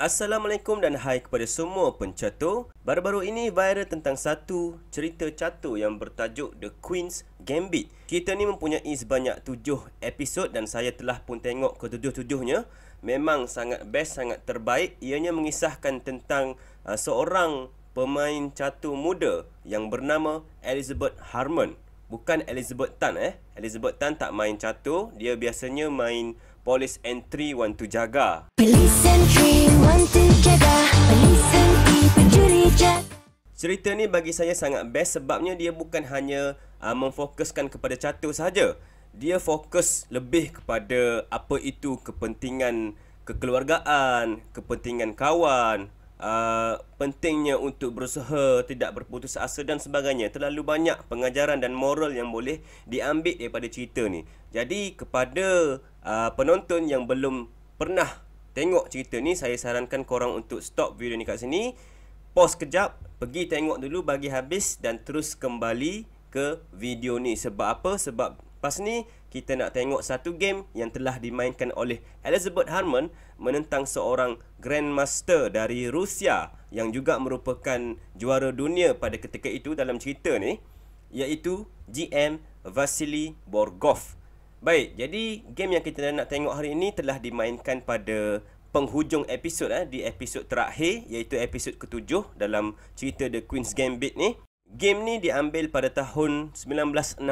Assalamualaikum dan hai kepada semua pencatur. Baru-baru ini viral tentang satu cerita catur yang bertajuk The Queen's Gambit. Kita ni mempunyai sebanyak tujuh episod dan saya telah pun tengok ke tujuh tujuhnya Memang sangat best, sangat terbaik. Ianya mengisahkan tentang uh, seorang pemain catu muda yang bernama Elizabeth Harmon. Bukan Elizabeth Tan eh. Elizabeth Tan tak main catu, Dia biasanya main polis entry want to jaga. Polis entry want jaga. Polis entry pencuri jaga. Cerita ni bagi saya sangat best sebabnya dia bukan hanya uh, memfokuskan kepada catu saja. Dia fokus lebih kepada apa itu kepentingan kekeluargaan, kepentingan kawan, Uh, pentingnya untuk berusaha tidak berputus asa dan sebagainya terlalu banyak pengajaran dan moral yang boleh diambil daripada cerita ni jadi kepada uh, penonton yang belum pernah tengok cerita ni saya sarankan korang untuk stop video ni kat sini pause kejap pergi tengok dulu bagi habis dan terus kembali ke video ni sebab apa sebab Lepas ni, kita nak tengok satu game yang telah dimainkan oleh Elizabeth Harmon menentang seorang Grandmaster dari Rusia yang juga merupakan juara dunia pada ketika itu dalam cerita ni iaitu GM Vasily Borgov. Baik, jadi game yang kita nak tengok hari ini telah dimainkan pada penghujung episod eh, di episod terakhir iaitu episod ketujuh dalam cerita The Queen's Gambit ni. Game ni diambil pada tahun 1968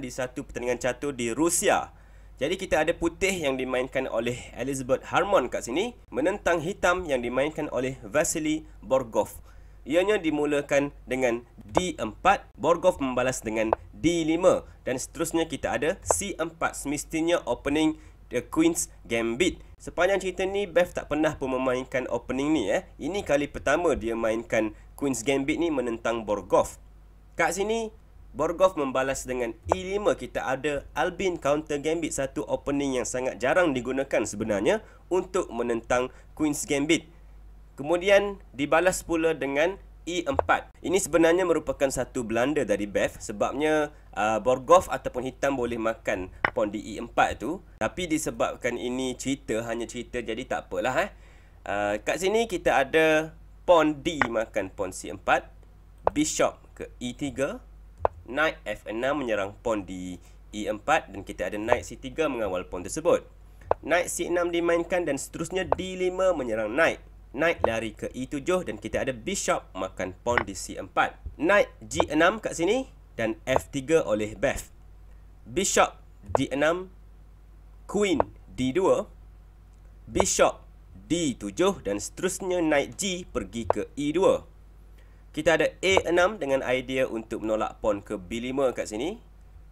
di satu pertandingan catur di Rusia. Jadi kita ada putih yang dimainkan oleh Elizabeth Harmon kat sini menentang hitam yang dimainkan oleh Vasily Borgov. Ianya dimulakan dengan D4, Borgov membalas dengan D5 dan seterusnya kita ada C4 semestinya opening The Queen's Gambit. Sepanjang cerita ni Beth tak pernah pun memainkan opening ni eh. Ini kali pertama dia mainkan Queen's Gambit ni menentang Borgov. Kat sini, Borgov membalas dengan E5 kita ada Albin Counter Gambit satu opening yang sangat jarang digunakan sebenarnya untuk menentang Queen's Gambit. Kemudian dibalas pula dengan E4. Ini sebenarnya merupakan satu blunder dari Beth sebabnya uh, Borgov ataupun hitam boleh makan pawn di E4 tu. Tapi disebabkan ini cerita, hanya cerita jadi tak apalah. Eh. Uh, kat sini kita ada pawn D makan pawn C4 Bishop ke E3 Knight F6 menyerang pawn di E4 dan kita ada Knight C3 mengawal pawn tersebut Knight C6 dimainkan dan seterusnya D5 menyerang Knight Knight dari ke E7 dan kita ada Bishop makan pawn di C4 Knight G6 kat sini dan F3 oleh Beth Bishop D6 Queen D2 Bishop D7 dan seterusnya naik G pergi ke E2. Kita ada A6 dengan idea untuk menolak pawn ke B5 kat sini.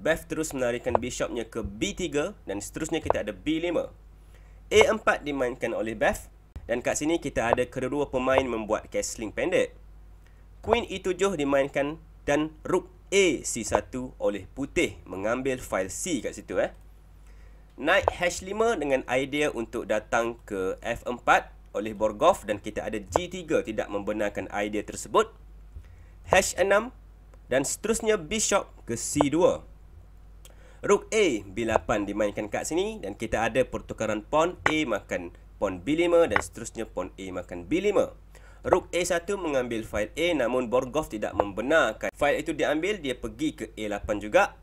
Beth terus menarikan bishopnya ke B3 dan seterusnya kita ada B5. A4 dimainkan oleh Beth dan kat sini kita ada kedua pemain membuat castling pendek. Queen E7 dimainkan dan Rook A C1 oleh putih mengambil file C kat situ eh naik H5 dengan idea untuk datang ke F4 oleh Borgov dan kita ada G3 tidak membenarkan idea tersebut. H6 dan seterusnya Bishop ke C2. Rook A B8 dimainkan kat sini dan kita ada pertukaran pawn A makan pawn B5 dan seterusnya pawn A makan B5. Rook A1 mengambil file A namun Borgov tidak membenarkan file itu diambil dia pergi ke A8 juga.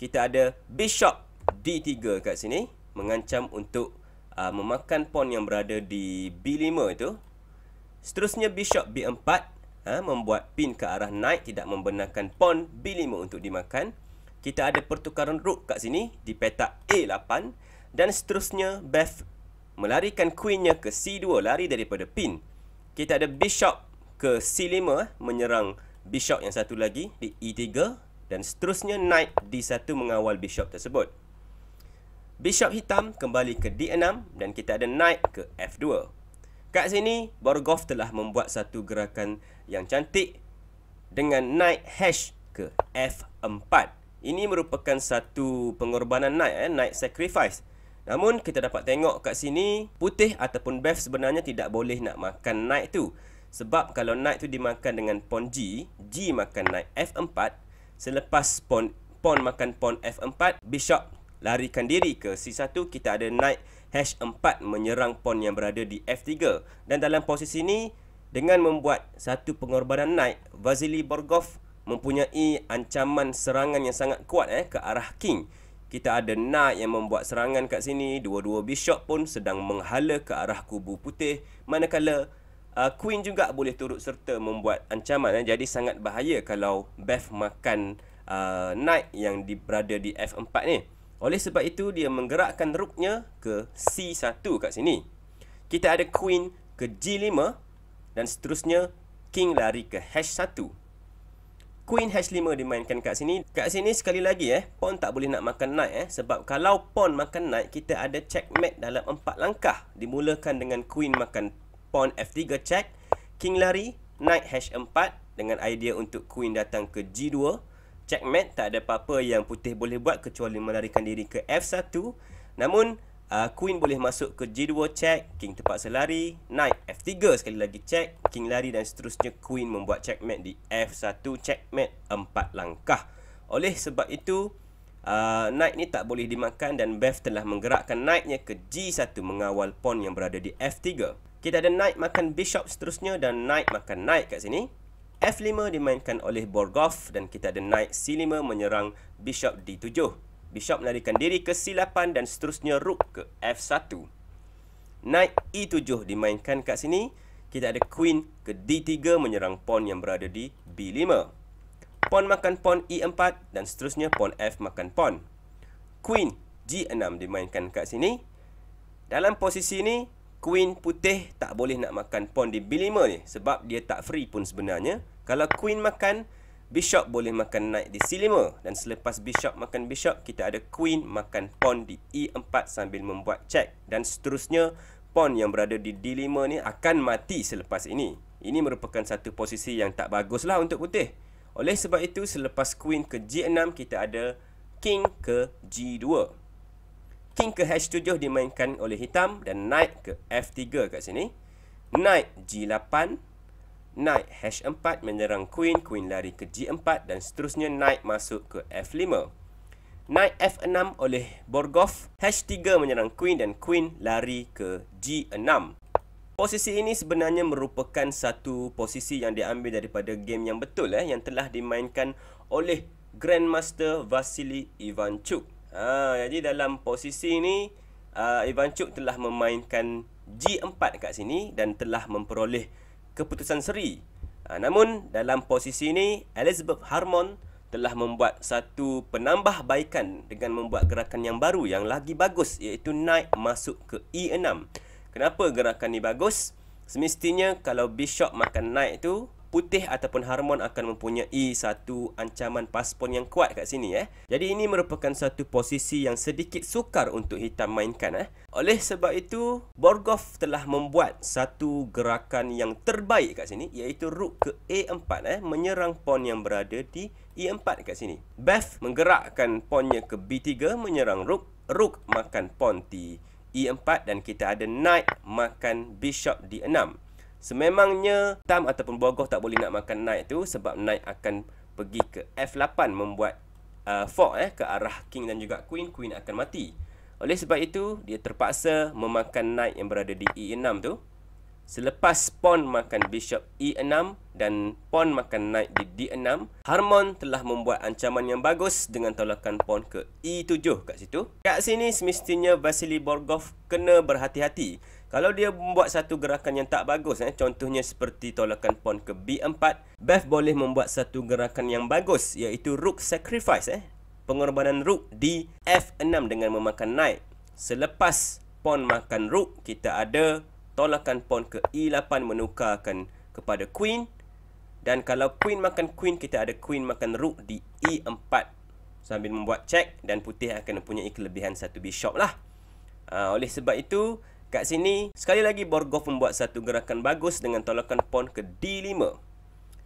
Kita ada Bishop D3 kat sini mengancam untuk uh, memakan pawn yang berada di B5 itu. Seterusnya bishop B4 uh, membuat pin ke arah knight tidak membenarkan pawn B5 untuk dimakan. Kita ada pertukaran rook kat sini di petak A8 dan seterusnya Beth melarikan queennya ke C2 lari daripada pin. Kita ada bishop ke C5 uh, menyerang bishop yang satu lagi di E3 dan seterusnya knight D1 mengawal bishop tersebut. Bishop hitam kembali ke D6 dan kita ada knight ke F2. Kat sini, Borgov telah membuat satu gerakan yang cantik dengan knight hash ke F4. Ini merupakan satu pengorbanan knight, eh? knight sacrifice. Namun, kita dapat tengok kat sini, putih ataupun beth sebenarnya tidak boleh nak makan knight tu. Sebab kalau knight tu dimakan dengan pawn G, G makan knight F4, selepas pawn pawn makan pawn F4, bishop larikan diri ke C1 kita ada knight H4 menyerang pawn yang berada di F3 dan dalam posisi ini dengan membuat satu pengorbanan knight Vasily Borgov mempunyai ancaman serangan yang sangat kuat eh ke arah king kita ada knight yang membuat serangan kat sini dua-dua bishop pun sedang menghala ke arah kubu putih manakala uh, queen juga boleh turut serta membuat ancaman eh jadi sangat bahaya kalau beth makan uh, knight yang di, berada di F4 ni oleh sebab itu dia menggerakkan rooknya ke C1 kat sini. Kita ada queen ke G5 dan seterusnya king lari ke H1. Queen H5 dimainkan kat sini. Kat sini sekali lagi eh pawn tak boleh nak makan knight eh sebab kalau pawn makan knight kita ada checkmate dalam empat langkah. Dimulakan dengan queen makan pawn F3 check, king lari, knight H4 dengan idea untuk queen datang ke G2 Checkmate tak ada apa-apa yang putih boleh buat kecuali melarikan diri ke F1 Namun uh, Queen boleh masuk ke G2 check King terpaksa lari Knight F3 sekali lagi check King lari dan seterusnya Queen membuat checkmate di F1 Checkmate empat langkah Oleh sebab itu uh, Knight ni tak boleh dimakan dan Beth telah menggerakkan Knightnya ke G1 Mengawal pawn yang berada di F3 Kita ada Knight makan Bishop seterusnya dan Knight makan Knight kat sini F5 dimainkan oleh Borgov dan kita ada knight C5 menyerang bishop D7. Bishop melarikan diri ke C8 dan seterusnya rook ke F1. Knight E7 dimainkan kat sini. Kita ada queen ke D3 menyerang pawn yang berada di B5. Pawn makan pawn E4 dan seterusnya pawn F makan pawn. Queen G6 dimainkan kat sini. Dalam posisi ini, queen putih tak boleh nak makan pawn di B5 ni sebab dia tak free pun sebenarnya. Kalau queen makan, bishop boleh makan knight di C5 dan selepas bishop makan bishop, kita ada queen makan pawn di E4 sambil membuat check dan seterusnya pawn yang berada di D5 ni akan mati selepas ini. Ini merupakan satu posisi yang tak bagus lah untuk putih. Oleh sebab itu selepas queen ke G6 kita ada king ke G2. King ke H7 dimainkan oleh hitam dan knight ke F3 kat sini. Knight G8, knight H4 menyerang queen, queen lari ke G4 dan seterusnya knight masuk ke F5. Knight F6 oleh Borgov, H3 menyerang queen dan queen lari ke G6. Posisi ini sebenarnya merupakan satu posisi yang diambil daripada game yang betul eh yang telah dimainkan oleh Grandmaster Vasily Ivanchuk. Ha, jadi dalam posisi ni uh, Ivan Chuk telah memainkan G4 kat sini dan telah memperoleh keputusan seri. Ha, namun dalam posisi ni Elizabeth Harmon telah membuat satu penambahbaikan dengan membuat gerakan yang baru yang lagi bagus iaitu naik masuk ke E6. Kenapa gerakan ni bagus? Semestinya kalau bishop makan knight tu putih ataupun harmon akan mempunyai satu ancaman paspon yang kuat kat sini eh. Jadi ini merupakan satu posisi yang sedikit sukar untuk hitam mainkan eh. Oleh sebab itu, Borgov telah membuat satu gerakan yang terbaik kat sini iaitu rook ke A4 eh menyerang pawn yang berada di E4 kat sini. Bev menggerakkan pawnnya ke B3 menyerang rook. Rook makan pawn di E4 dan kita ada knight makan bishop di 6. Sememangnya tam ataupun bogoh tak boleh nak makan knight tu sebab knight akan pergi ke F8 membuat uh, fork eh ke arah king dan juga queen, queen akan mati. Oleh sebab itu, dia terpaksa memakan knight yang berada di E6 tu. Selepas pawn makan bishop E6 dan pawn makan knight di D6, Harmon telah membuat ancaman yang bagus dengan tolakan pawn ke E7 kat situ. Kat sini semestinya Vasily Borgov kena berhati-hati kalau dia membuat satu gerakan yang tak bagus eh, Contohnya seperti tolakan pawn ke B4 Beth boleh membuat satu gerakan yang bagus Iaitu rook sacrifice eh, Pengorbanan rook di F6 dengan memakan knight Selepas pawn makan rook Kita ada tolakan pawn ke E8 menukarkan kepada queen Dan kalau queen makan queen Kita ada queen makan rook di E4 Sambil membuat check Dan putih akan mempunyai kelebihan satu bishop lah uh, ah, Oleh sebab itu Kat sini, sekali lagi Borgov membuat satu gerakan bagus dengan tolakan pawn ke D5.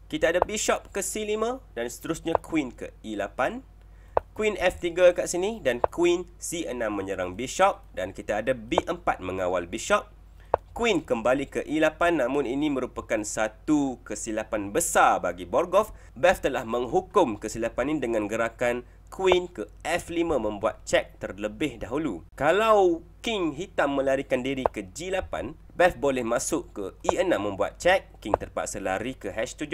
Kita ada Bishop ke C5 dan seterusnya Queen ke E8. Queen F3 kat sini dan Queen C6 menyerang Bishop dan kita ada B4 mengawal Bishop. Queen kembali ke E8 namun ini merupakan satu kesilapan besar bagi Borgov. Beth telah menghukum kesilapan ini dengan gerakan Queen ke F5 membuat check terlebih dahulu. Kalau King hitam melarikan diri ke G8, Beth boleh masuk ke E6 membuat check. King terpaksa lari ke H7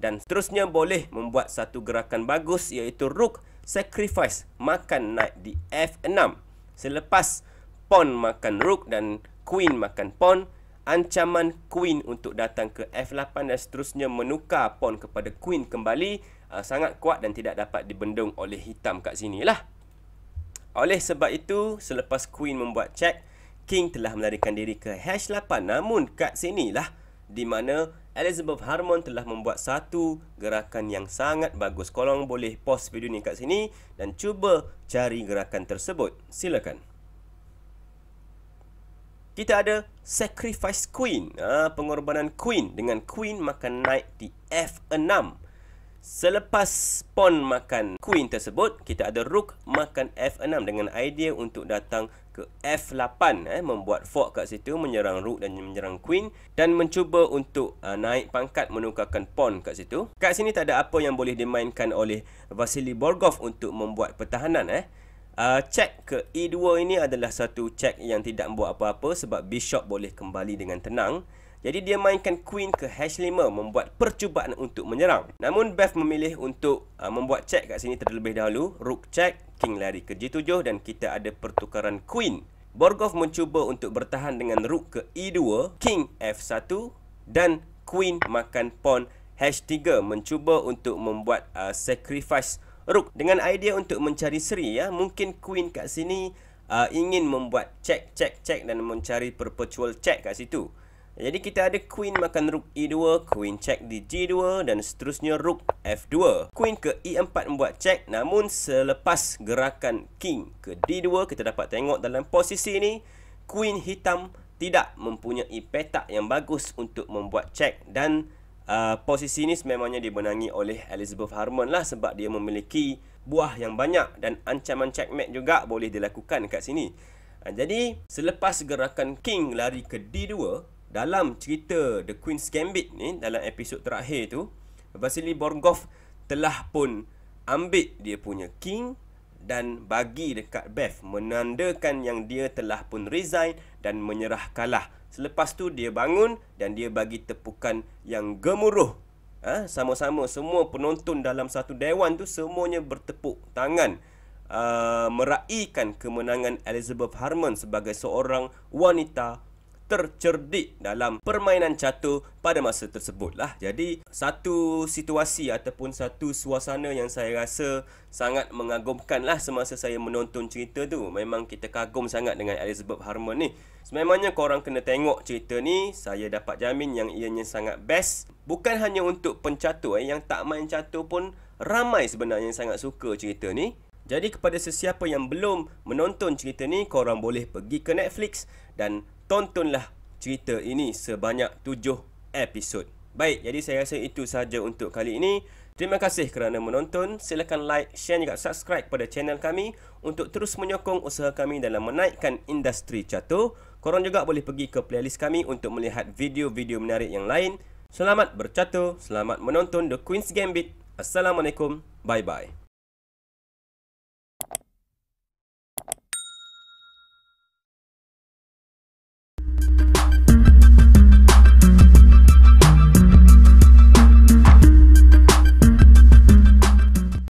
dan seterusnya boleh membuat satu gerakan bagus iaitu Rook sacrifice makan knight di F6. Selepas pawn makan rook dan queen makan pawn, ancaman queen untuk datang ke F8 dan seterusnya menukar pawn kepada queen kembali uh, sangat kuat dan tidak dapat dibendung oleh hitam kat sini lah. Oleh sebab itu, selepas Queen membuat check, King telah melarikan diri ke H8 namun kat sini lah di mana Elizabeth Harmon telah membuat satu gerakan yang sangat bagus. Korang boleh post video ni kat sini dan cuba cari gerakan tersebut. Silakan. Kita ada Sacrifice Queen. Ah, pengorbanan Queen dengan Queen makan naik di F6. Selepas pawn makan queen tersebut, kita ada rook makan F6 dengan idea untuk datang ke F8 eh membuat fork kat situ menyerang rook dan menyerang queen dan mencuba untuk uh, naik pangkat menukarkan pawn kat situ. Kat sini tak ada apa yang boleh dimainkan oleh Vasily Borgov untuk membuat pertahanan eh. Uh, check ke E2 ini adalah satu check yang tidak membuat apa-apa sebab bishop boleh kembali dengan tenang. Jadi dia mainkan queen ke h5 membuat percubaan untuk menyerang. Namun Beth memilih untuk uh, membuat check kat sini terlebih dahulu. Rook check, king lari ke g7 dan kita ada pertukaran queen. Borgov mencuba untuk bertahan dengan rook ke e2, king f1 dan queen makan pawn h3 mencuba untuk membuat uh, sacrifice rook dengan idea untuk mencari seri ya. Mungkin queen kat sini uh, ingin membuat check check check dan mencari perpetual check kat situ. Jadi kita ada queen makan rook e2, queen check di g2 dan seterusnya rook f2. Queen ke e4 membuat check namun selepas gerakan king ke d2 kita dapat tengok dalam posisi ini queen hitam tidak mempunyai petak yang bagus untuk membuat check dan uh, posisi ini sememangnya dibenangi oleh Elizabeth Harmon lah sebab dia memiliki buah yang banyak dan ancaman checkmate juga boleh dilakukan kat sini. Uh, jadi selepas gerakan king lari ke d2 dalam cerita The Queen's Gambit ni dalam episod terakhir tu Vasily Borgov telah pun ambil dia punya king dan bagi dekat Beth menandakan yang dia telah pun resign dan menyerah kalah. Selepas tu dia bangun dan dia bagi tepukan yang gemuruh. Ah ha? sama-sama semua penonton dalam satu dewan tu semuanya bertepuk tangan uh, meraihkan kemenangan Elizabeth Harmon sebagai seorang wanita tercerdik dalam permainan catur pada masa tersebut lah. Jadi satu situasi ataupun satu suasana yang saya rasa sangat mengagumkan lah semasa saya menonton cerita tu. Memang kita kagum sangat dengan Elizabeth Harmon ni. Sememangnya korang kena tengok cerita ni. Saya dapat jamin yang ianya sangat best. Bukan hanya untuk pencatur eh. Yang tak main catur pun ramai sebenarnya yang sangat suka cerita ni. Jadi kepada sesiapa yang belum menonton cerita ni, korang boleh pergi ke Netflix dan tontonlah cerita ini sebanyak 7 episod. Baik, jadi saya rasa itu sahaja untuk kali ini. Terima kasih kerana menonton. Silakan like, share juga subscribe pada channel kami untuk terus menyokong usaha kami dalam menaikkan industri catur. Korang juga boleh pergi ke playlist kami untuk melihat video-video menarik yang lain. Selamat bercatur, selamat menonton The Queen's Gambit. Assalamualaikum, bye-bye.